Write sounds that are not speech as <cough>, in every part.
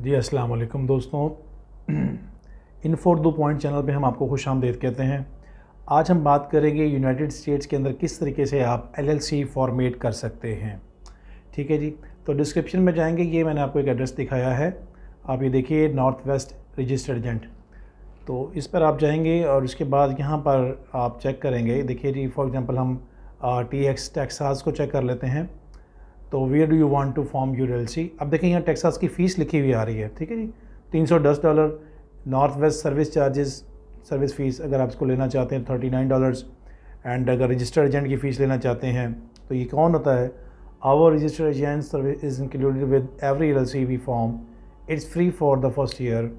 जी अस्सलाम वालेकुम दोस्तों इन <clears throat> फोर दो पॉइंट चैनल पे हम आपको खुश आमदेद कहते हैं आज हम बात करेंगे यूनाइटेड स्टेट्स के अंदर किस तरीके से आप एलएलसी फॉर्मेट कर सकते हैं ठीक है जी तो डिस्क्रिप्शन में जाएंगे ये मैंने आपको एक एड्रेस दिखाया है आप ये देखिए नॉर्थ वेस्ट रजिस्टर्ड एजेंट तो इस पर आप जाएंगे और उसके बाद यहाँ पर आप चेक करेंगे देखिए जी फॉर एग्ज़ाम्पल हम टी एक्स टैक्सास को चेक कर लेते हैं तो where do you want to form your अब देखें यहाँ टेक्सास की फ़ीस लिखी हुई आ रही है ठीक है जी तीन सौ दस dollar north west service charges service fees अगर आप इसको लेना चाहते हैं थर्टी नाइन डॉलर्स एंड अगर रजिस्टर्ड एजेंट की फ़ीस लेना चाहते हैं तो ये कौन होता है our registered agent service is included with every L C V form it's free for the first year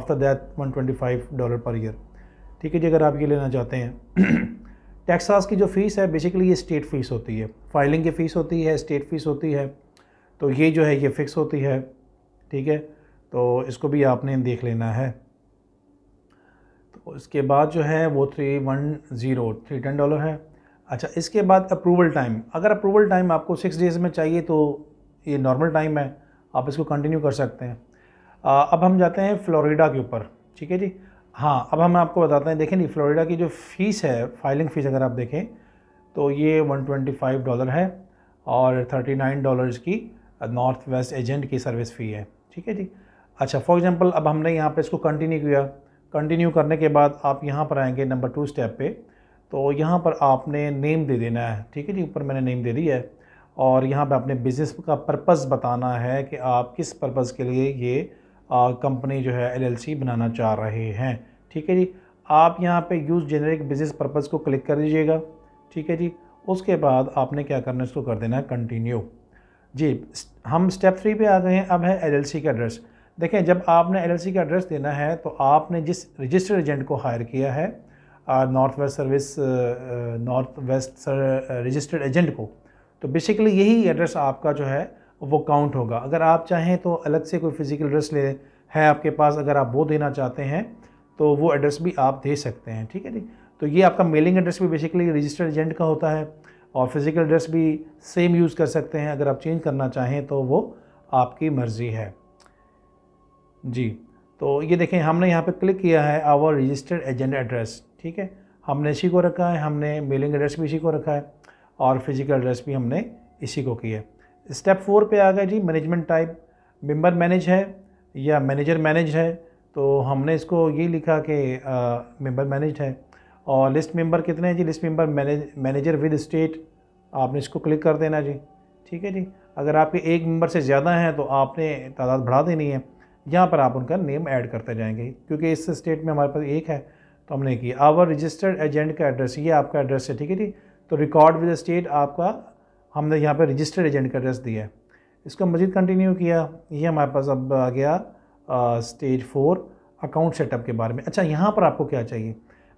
after that one twenty five dollar per year ठीक है जी अगर आप ये लेना चाहते हैं टैक्सास की जो फ़ीस है बेसिकली ये स्टेट फ़ीस होती है फाइलिंग की फ़ीस होती है स्टेट फ़ीस होती है तो ये जो है ये फ़िक्स होती है ठीक है तो इसको भी आपने देख लेना है तो इसके बाद जो है वो three one zero three ten dollar है अच्छा इसके बाद अप्रूवल टाइम अगर अप्रूवल टाइम आपको सिक्स डेज़ में चाहिए तो ये नॉर्मल टाइम है आप इसको कंटिन्यू कर सकते हैं अब हम जाते हैं फ्लोरिडा के ऊपर ठीक है जी हाँ अब हम आपको बताते हैं देखें नहीं फ्लोरिडा की जो फ़ीस है फाइलिंग फ़ीस अगर आप देखें तो ये 125 डॉलर है और 39 डॉलर्स की नॉर्थ वेस्ट एजेंट की सर्विस फ़ी है ठीक है जी अच्छा फॉर एग्ज़ाम्पल अब हमने यहाँ पे इसको कंटिन्यू किया कंटिन्यू करने के बाद आप यहाँ पर आएंगे नंबर टू स्टेप पे तो यहाँ पर आपने नेम दे देना है ठीक है जी ऊपर मैंने नेम दे दी है और यहाँ पर अपने बिज़नेस का पर्पज़ बताना है कि आप किस पर्पज़ के लिए ये कंपनी जो है एलएलसी बनाना चाह रहे हैं ठीक है जी आप यहाँ पे यूज़ जेनरिक बिजनेस पर्पज़ को क्लिक कर दीजिएगा ठीक है जी उसके बाद आपने क्या करना है इसको कर देना है कंटिन्यू जी हम स्टेप थ्री पे आ गए हैं अब है एलएलसी का एड्रेस देखें जब आपने एलएलसी का एड्रेस देना है तो आपने जिस रजिस्टर्ड एजेंट को हायर किया है north west service north west registered agent को तो बेसिकली यही एड्रेस आपका जो है वो काउंट होगा अगर आप चाहें तो अलग से कोई फ़िज़िकल एड्रेस ले है आपके पास अगर आप वो देना चाहते हैं तो वो एड्रेस भी आप दे सकते हैं ठीक है जी तो ये आपका मेलिंग एड्रेस भी बेसिकली रजिस्टर्ड एजेंट का होता है और फिज़िकल एड्रेस भी सेम यूज़ कर सकते हैं अगर आप चेंज करना चाहें तो वो आपकी मर्ज़ी है जी तो ये देखें हमने यहाँ पे क्लिक किया है आवर रजिस्टर्ड एजेंट एड्रेस ठीक है हमने इसी को रखा है हमने मेलिंग एड्रेस भी इसी को रखा है और फिज़िकल एड्रेस भी हमने इसी को किया है स्टेप फोर पे आ गए जी मैनेजमेंट टाइप मेंबर मैनेज है या मैनेजर मैनेज है तो हमने इसको ये लिखा कि मेंबर मैनेज है और लिस्ट मेंबर कितने हैं जी list member manage manager with state आपने इसको क्लिक कर देना जी ठीक है जी अगर आपके एक मेंबर से ज़्यादा हैं तो आपने तादाद बढ़ा देनी है यहाँ पर आप उनका नेम ऐड करते जाएंगे क्योंकि इस स्टेट में हमारे पास एक है तो हमने किया आवर रजिस्टर्ड एजेंट का एड्रेस ये आपका एड्रेस है ठीक है जी तो रिकॉर्ड विद स्टेट आपका हमने यहाँ पे रजिस्टर्ड एजेंट का एड्रेस दिया है इसको मजीद कंटिन्यू किया ये हमारे पास अब आ गया स्टेज फोर अकाउंट सेटअप के बारे में अच्छा यहाँ पर आपको क्या चाहिए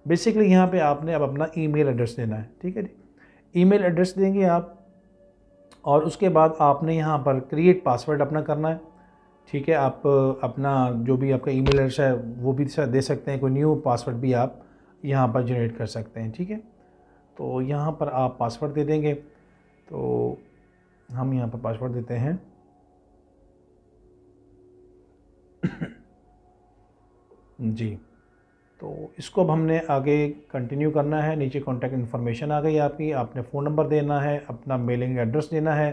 बेसिकली यहाँ पे आपने अब अपना ईमेल एड्रेस देना है ठीक है जी ईमेल एड्रेस देंगे आप और उसके बाद आपने यहाँ पर क्रिएट पासवर्ड अपना करना है ठीक है आप अपना जो भी आपका ईमेल एड्रेस है वो भी दे सकते हैं कोई न्यू पासवर्ड भी आप यहाँ पर जनरेट कर सकते हैं ठीक है तो यहाँ पर आप पासवर्ड दे देंगे तो हम यहाँ पर पासवर्ड देते हैं <coughs> जी तो इसको अब हमने आगे कंटिन्यू करना है नीचे कॉन्टैक्ट इन्फॉर्मेशन आ गई आपकी आपने फ़ोन नंबर देना है अपना मेलिंग एड्रेस देना है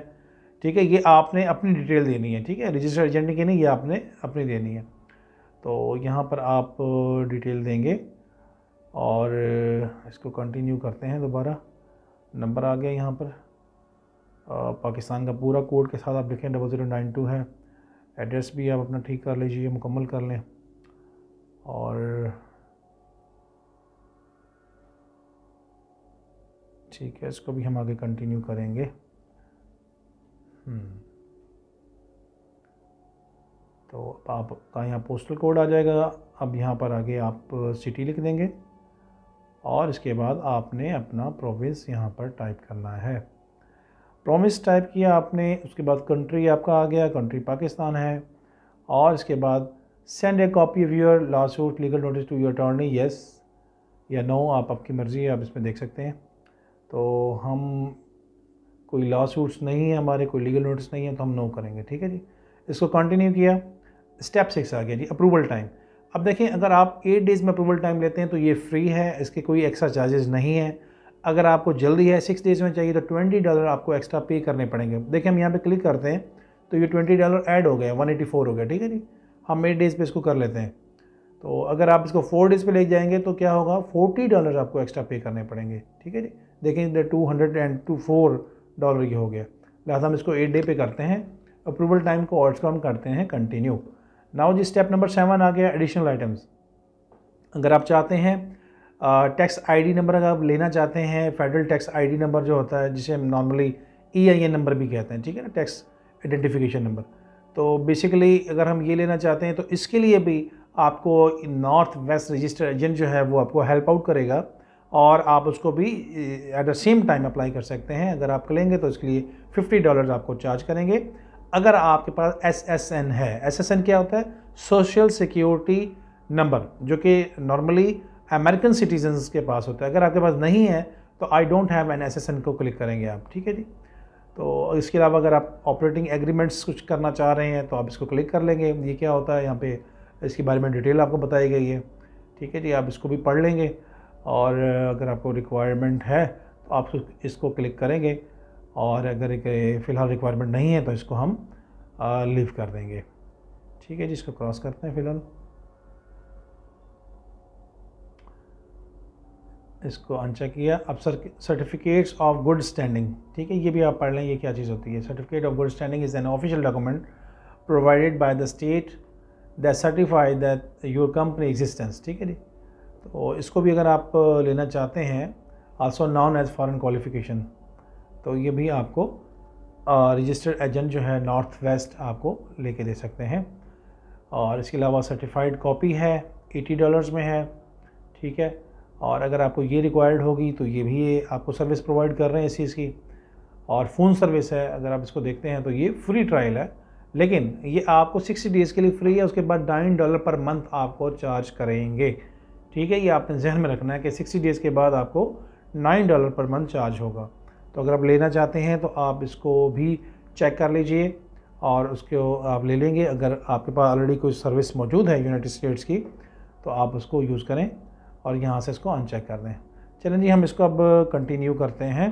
ठीक है ये आपने अपनी डिटेल देनी है ठीक है रजिस्टर एजेंट की नहीं ये आपने अपनी देनी है तो यहाँ पर आप डिटेल देंगे और इसको कंटिन्यू करते हैं दोबारा नंबर आ गया यहाँ पर पाकिस्तान का पूरा कोड के साथ आप लिखें डबल ज़ीरो नाइन टू है एड्रेस भी आप अपना ठीक कर लीजिए मुकम्मल कर लें और ठीक है इसको भी हम आगे कंटिन्यू करेंगे हम्म। तो अब आपका यहाँ पोस्टल कोड आ जाएगा अब यहाँ पर आगे आप सिटी लिख देंगे और इसके बाद आपने अपना प्रोविंस यहाँ पर टाइप करना है प्रोमिस टाइप किया आपने उसके बाद कंट्री आपका आ गया कंट्री पाकिस्तान है और इसके बाद send a copy of your suit legal notice to your attorney yes या नो आप आपकी मर्ज़ी है आप इसमें देख सकते हैं तो हम कोई लॉ सूट्स नहीं है हमारे कोई लीगल नोटिस नहीं है तो हम नो करेंगे ठीक है जी इसको कंटिन्यू किया स्टेप सिक्स आ गया जी अप्रूवल टाइम अब देखें अगर आप एट डेज़ में अप्रूवल टाइम लेते हैं तो ये फ्री है इसके कोई एक्स्ट्रा चार्जेस नहीं है अगर आपको जल्दी है सिक्स डेज़ में चाहिए तो ट्वेंटी डॉलर आपको एक्स्ट्रा पे करने पड़ेंगे देखिए हम यहाँ पे क्लिक करते हैं तो ये ट्वेंटी डॉलर ऐड हो गया वन एटी फोर हो गया ठीक है जी हम एट डेज़ पे इसको कर लेते हैं तो अगर आप इसको फोर डेज़ पे ले जाएंगे तो क्या होगा फोर्टी डॉलर आपको एक्स्ट्रा पे करने पड़ेंगे ठीक है जी देखें two hundred and two four dollar ये हो गया लिहाजा हम इसको एट डे पे करते हैं अप्रूवल टाइम को और कम करते हैं कंटिन्यू नाउ जी स्टेप नंबर सेवन आ गया एडिशनल आइटम्स अगर आप चाहते हैं टैक्स आईडी नंबर अगर आप लेना चाहते हैं फेडरल टैक्स आईडी नंबर जो होता है जिसे हम normally E I N number भी कहते हैं ठीक है ना टैक्स आइडेंटिफिकेशन नंबर तो बेसिकली अगर हम ये लेना चाहते हैं तो इसके लिए भी आपको नॉर्थ वेस्ट रजिस्टर एजेंट जो है वो आपको हेल्प आउट करेगा और आप उसको भी at the same time apply कर सकते हैं अगर आप लेंगे तो इसके लिए फिफ्टी डॉलर आपको चार्ज करेंगे अगर आपके पास एस एस एन है एस एस एन क्या होता है सोशल सिक्योरिटी नंबर जो कि नॉर्मली अमेरिकन सिटीजन के पास होता है अगर आपके पास नहीं है तो I don't have an S को क्लिक करेंगे आप ठीक है जी तो इसके अलावा अगर आप ऑपरेटिंग एग्रीमेंट्स कुछ करना चाह रहे हैं तो आप इसको क्लिक कर लेंगे ये क्या होता है यहाँ पे इसके बारे में डिटेल आपको बताई गई है ठीक है जी आप इसको भी पढ़ लेंगे और अगर आपको रिक्वायरमेंट है तो आप इसको क्लिक करेंगे और अगर फ़िलहाल रिक्वायरमेंट नहीं है तो इसको हम लीव कर देंगे ठीक है जी इसको क्रॉस करते हैं फ़िलहाल इसको अनचेक किया अब sir certificates of good standing ठीक है ये भी आप पढ़ लें ये क्या चीज़ होती है certificate of good standing is an official document provided by the state that certify that your company existence ठीक है जी तो इसको भी अगर आप लेना चाहते हैं also known as foreign qualification तो ये भी आपको रजिस्टर्ड एजेंट जो है नॉर्थ वेस्ट आपको लेके दे सकते हैं और इसके अलावा सर्टिफाइड कॉपी है एटी डॉलर्स में है ठीक है और अगर आपको ये रिक्वायर्ड होगी तो ये भी आपको सर्विस प्रोवाइड कर रहे हैं इस चीज़ की और फ़ोन सर्विस है अगर आप इसको देखते हैं तो ये फ्री ट्रायल है लेकिन ये आपको 60 डेज़ के लिए फ्री है उसके बाद नाइन डॉलर पर मंथ आपको चार्ज करेंगे ठीक है ये आपने जहन में रखना है कि 60 डेज़ के बाद आपको nine dollar per month charge होगा तो अगर आप लेना चाहते हैं तो आप इसको भी चेक कर लीजिए और उसको आप ले लेंगे अगर आपके पास ऑलरेडी कोई सर्विस मौजूद है यूनाइटेड स्टेट्स की तो आप उसको यूज़ करें और यहाँ से इसको अनचेक कर दें चलें जी हम इसको अब कंटिन्यू करते हैं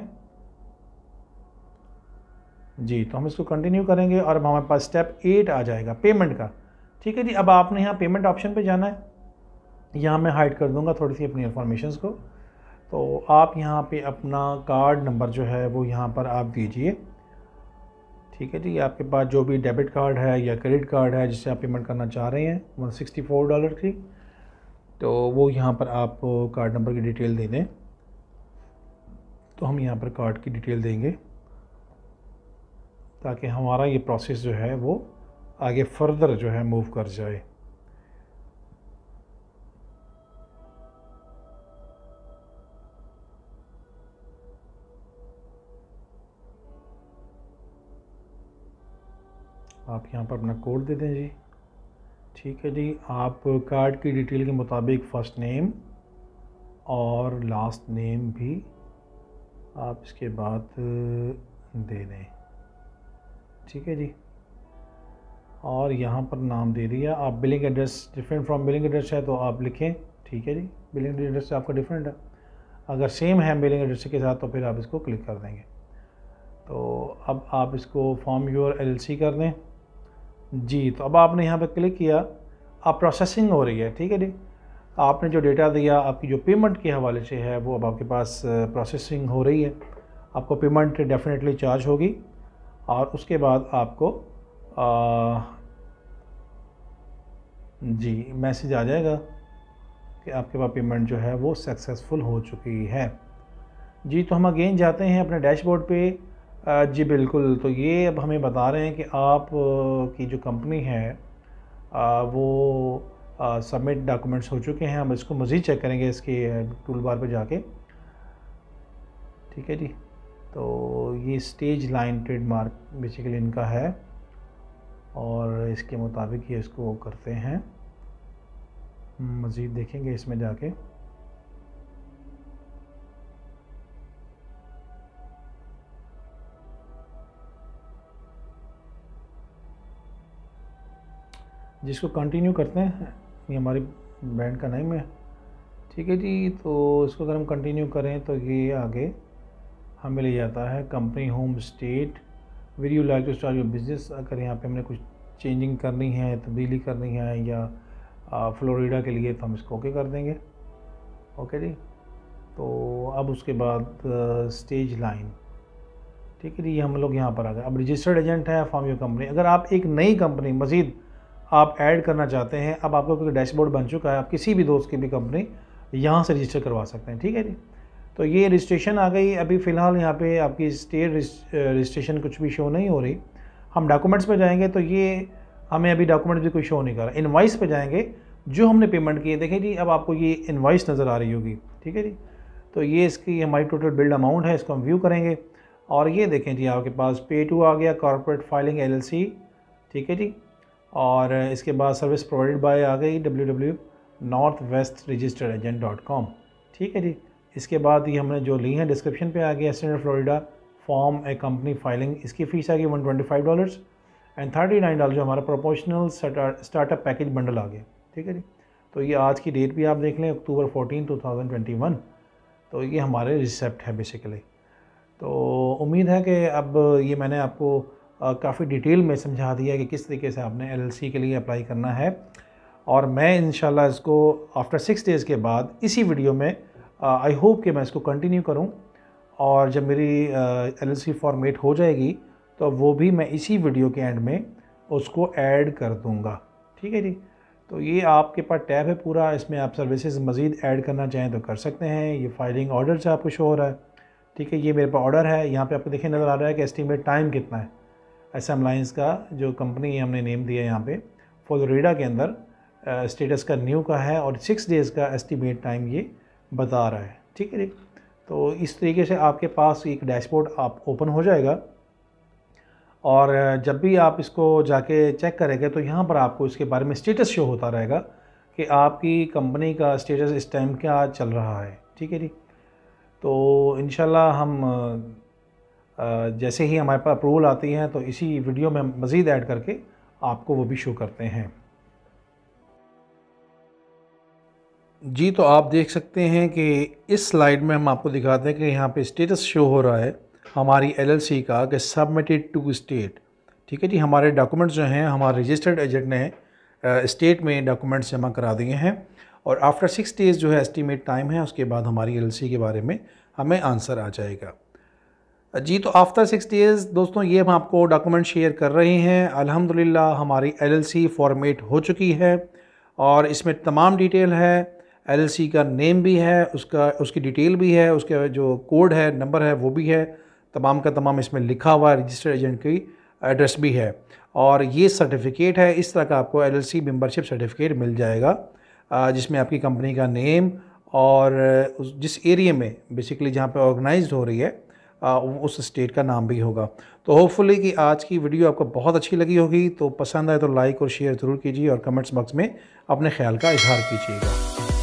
जी तो हम इसको कंटिन्यू करेंगे और अब हमारे पास स्टेप एट आ जाएगा पेमेंट का ठीक है जी अब आपने यहाँ पेमेंट ऑप्शन पे जाना है यहाँ मैं हाइड कर दूँगा थोड़ी सी अपनी इन्फॉर्मेशन को तो आप यहाँ पे अपना कार्ड नंबर जो है वो यहाँ पर आप दीजिए ठीक है जी आपके पास जो भी डेबिट कार्ड है या क्रेडिट कार्ड है जिससे आप पेमेंट करना चाह रहे हैं वन सिक्सटी फोर डॉलर की तो वो यहाँ पर आप कार्ड नंबर की डिटेल दे दें तो हम यहाँ पर कार्ड की डिटेल देंगे ताकि हमारा ये प्रोसेस जो है वो आगे फर्दर जो है मूव कर जाए आप यहाँ पर अपना कोड दे दें जी ठीक है जी आप कार्ड की डिटेल के मुताबिक फ़र्स्ट नेम और लास्ट नेम भी आप इसके बाद दे दें ठीक है जी और यहाँ पर नाम दे दिया आप billing address different from billing address है तो आप लिखें ठीक है जी बिलिंग एड्रेस आपका डिफरेंट है अगर सेम है बिलिंग एड्रेस के साथ तो फिर आप इसको क्लिक कर देंगे तो अब आप इसको फॉर्म योर एलसी कर दें जी तो अब आपने यहाँ पर क्लिक किया अब प्रोसेसिंग हो रही है ठीक है जी आपने जो डेटा दिया आपकी जो पेमेंट के हवाले से है वो अब आपके पास प्रोसेसिंग हो रही है आपको पेमेंट डेफिनेटली चार्ज होगी और उसके बाद आपको आ, जी मैसेज आ जाएगा कि आपके पास पेमेंट जो है वो सक्सेसफुल हो चुकी है जी तो हम अगेन जाते हैं अपने डैशबोर्ड पे जी बिल्कुल तो ये अब हमें बता रहे हैं कि आप की जो कंपनी है वो सबमिट डॉक्यूमेंट्स हो चुके हैं हम इसको मज़ीद चेक करेंगे इसके टूल बार पर जाके ठीक है जी तो ये स्टेज लाइन ट्रेडमार्क बेसिकली इनका है और इसके मुताबिक ये इसको करते हैं मज़ीद देखेंगे इसमें जाके जिसको कंटिन्यू करते हैं ये हमारी बैंड का नेम है ठीक है जी तो इसको अगर हम कंटिन्यू करें तो ये आगे हमें ले जाता है company home state where you like to start your business अगर यहाँ पे हमने कुछ चेंजिंग करनी है तब्दीली तो करनी है या फ्लोरिडा के लिए तो हम इसको ओके कर देंगे ओके जी तो अब उसके बाद स्टेज लाइन ठीक है जी हम लोग यहाँ पर आ गए अब रजिस्टर्ड एजेंट है फॉर्म योर कंपनी अगर आप एक नई कंपनी मज़ीद आप ऐड करना चाहते हैं अब आपका क्योंकि डैशबोर्ड बन चुका है आप किसी भी दोस्त की भी कंपनी यहाँ से रजिस्टर करवा सकते हैं ठीक है जी तो ये रजिस्ट्रेशन आ गई अभी फ़िलहाल यहाँ पे आपकी स्टेट रजिस्ट्रेशन कुछ भी शो नहीं हो रही हम डॉक्यूमेंट्स पर जाएंगे तो ये हमें अभी डॉक्यूमेंट भी कोई शो नहीं कर रहा इन्वाइस पर जाएंगे जो हमने पेमेंट किए देखें जी अब आपको ये इन्वाइस नज़र आ रही होगी ठीक है जी तो ये इसकी हमारी टोटल बिल्ड अमाउंट है इसको हम व्यू करेंगे और ये देखें जी आपके पास पे टू आ गया कॉरपोरेट फाइलिंग एल ठीक है जी और इसके बाद सर्विस प्रोवाइडेड बाय आ गई W W north west registered agent dot com ठीक है जी इसके बाद ये हमने जो ली है डिस्क्रिप्शन पे आ गया standard Florida form a company filing इसकी फ़ीस आ गई one twenty five dollars and thirty nine dollar जो हमारा प्रोपोशनल स्टार्टअप पैकेज बंडल आ गया ठीक है जी तो ये आज की डेट भी आप देख लें October fourteen two thousand twenty one तो ये हमारे रिसेप्ट है बेसिकली तो उम्मीद है कि अब ये मैंने आपको काफ़ी डिटेल में समझा दिया कि किस तरीके से आपने एल के लिए अप्लाई करना है और मैं इन इसको आफ्टर सिक्स डेज़ के बाद इसी वीडियो में आई होप कि मैं इसको कंटिन्यू करूँ और जब मेरी एल फॉर्मेट हो जाएगी तो वो भी मैं इसी वीडियो के एंड में उसको ऐड कर दूँगा ठीक है जी तो ये आपके पास टैब है पूरा इसमें आप सर्विसेज मज़ीद ऐड करना चाहें तो कर सकते हैं ये फाइलिंग ऑर्डर से आपको शो हो रहा है ठीक है ये मेरे पास ऑर्डर है यहाँ पे आपको देखिए नज़र आ रहा है कि एस्टिमेट टाइम कितना है एस एम लाइन्स का जो कंपनी हमने नेम दिया है यहाँ पे फ्लोरिडा के अंदर स्टेटस का न्यू का है और सिक्स डेज़ का एस्टिमेट टाइम ये बता रहा है ठीक है जी तो इस तरीके से आपके पास एक डैशबोर्ड आप ओपन हो जाएगा और जब भी आप इसको जाके चेक करेंगे तो यहाँ पर आपको इसके बारे में स्टेटस शो होता रहेगा कि आपकी कंपनी का स्टेटस इस टाइम क्या चल रहा है ठीक है जी तो इन हम जैसे ही हमारे पास अप्रूवल आती है तो इसी वीडियो में मज़ीद ऐड करके आपको वो भी शो करते हैं जी तो आप देख सकते हैं कि इस स्लाइड में हम आपको दिखाते हैं कि यहाँ पे स्टेटस शो हो रहा है हमारी एलएलसी का कि सबमिटेड टू स्टेट ठीक है जी हमारे डॉक्यूमेंट्स जो हैं हमारे रजिस्टर्ड एजेंट ने स्टेट में डॉक्यूमेंट्स जमा करा दिए हैं और आफ्टर सिक्स डेज़ जो है एस्टीमेट टाइम है उसके बाद हमारी एल के बारे में हमें आंसर आ जाएगा जी तो आफ्टर सिक्स डेज़ दोस्तों ये हम आपको डॉक्यूमेंट शेयर कर रहे हैं अल्हम्दुलिल्लाह हमारी एलएलसी फॉर्मेट हो चुकी है और इसमें तमाम डिटेल है एलएलसी का नेम भी है उसका उसकी डिटेल भी है उसका जो कोड है नंबर है वो भी है तमाम का तमाम इसमें लिखा हुआ है रजिस्टर्ड एजेंट की एड्रेस भी है और ये सर्टिफिकेट है इस तरह का आपको एल एल सर्टिफिकेट मिल जाएगा जिसमें आपकी कंपनी का नेम और जिस एरिए में बेसिकली जहाँ पर ऑर्गेनाइज हो रही है उस स्टेट का नाम भी होगा तो होपफुली कि आज की वीडियो आपको बहुत अच्छी लगी होगी तो पसंद आए तो लाइक और शेयर ज़रूर कीजिए और कमेंट्स बॉक्स में अपने ख्याल का इजहार कीजिएगा